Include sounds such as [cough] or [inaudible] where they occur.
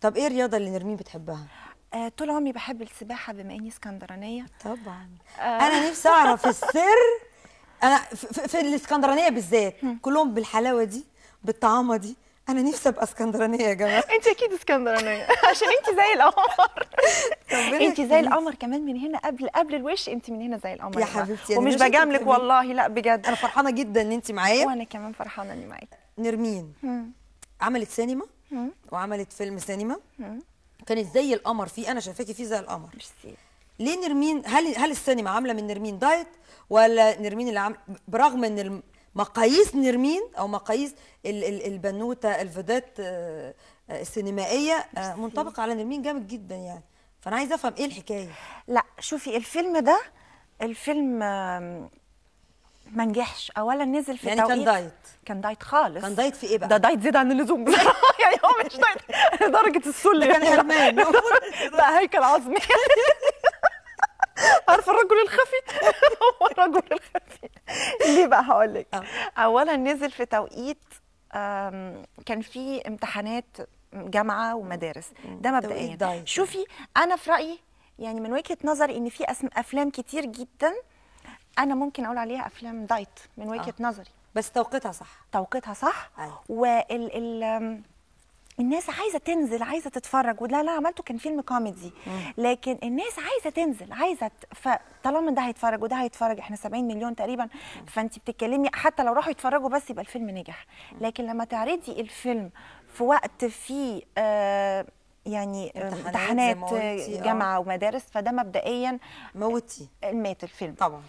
طب ايه الرياضه اللي نرمين بتحبها آه طول عمري بحب السباحه بما اني اسكندرانيه طبعا آه. انا نفسي اعرف السر انا في, في الاسكندرانيه بالذات كلهم بالحلاوه دي بالطعامه دي انا نفسي ابقى اسكندرانيه يا جماعه [laughs] انت اكيد اسكندرانيه عشان انت زي القمر [laughs] إيه؟ انت زي القمر كمان من هنا قبل قبل الوش انت من هنا زي القمر يا حبيبتي ومش بجاملك والله لا بجد انا فرحانه جدا ان انت معايا وانا كمان فرحانه اني معاكي نرمين عملت سينما وعملت فيلم سينما كانت زي القمر فيه انا شايفاكي فيه زي القمر ميرسي ليه نرمين هل هل السينما عامله من نرمين دايت ولا نرمين اللي عم برغم ان مقاييس نرمين او مقاييس البنوته الفيدات آه، السينمائيه آه، منطبقه على نرمين جامد جدا يعني فانا عايزه افهم ايه الحكايه لا شوفي الفيلم ده الفيلم ما نجحش اولا نزل في يعني توقيت كان دايت كان دايت خالص كان دايت في ايه بقى ده دايت زياده عن اللزوم بصراحه يعني هو مش درجه السل كان حرمان يعني. بقى هيكل عظمي [laughs] عارفه الرجل الخفي [laughs] هو الرجل الخفي ليه بقى هقول لك آه. اولا نزل في توقيت كان في امتحانات جامعه ومدارس ده مبدئيا شوفي انا في رايي يعني من وجهه نظري ان في افلام كتير جدا انا ممكن اقول عليها افلام دايت من وجهه آه. نظري بس توقيتها صح توقيتها صح آه. وال الناس عايزه تنزل عايزه تتفرج وده اللي انا عملته كان فيلم كوميدي لكن الناس عايزه تنزل عايزه فطالما ده هيتفرج وده هيتفرج احنا 70 مليون تقريبا فانت بتتكلمي حتى لو راحوا يتفرجوا بس يبقى الفيلم نجح لكن لما تعرضي الفيلم في وقت فيه آه، يعني آه، امتحانات جامعه آه. ومدارس فده مبدئيا موتي مات الفيلم طبعا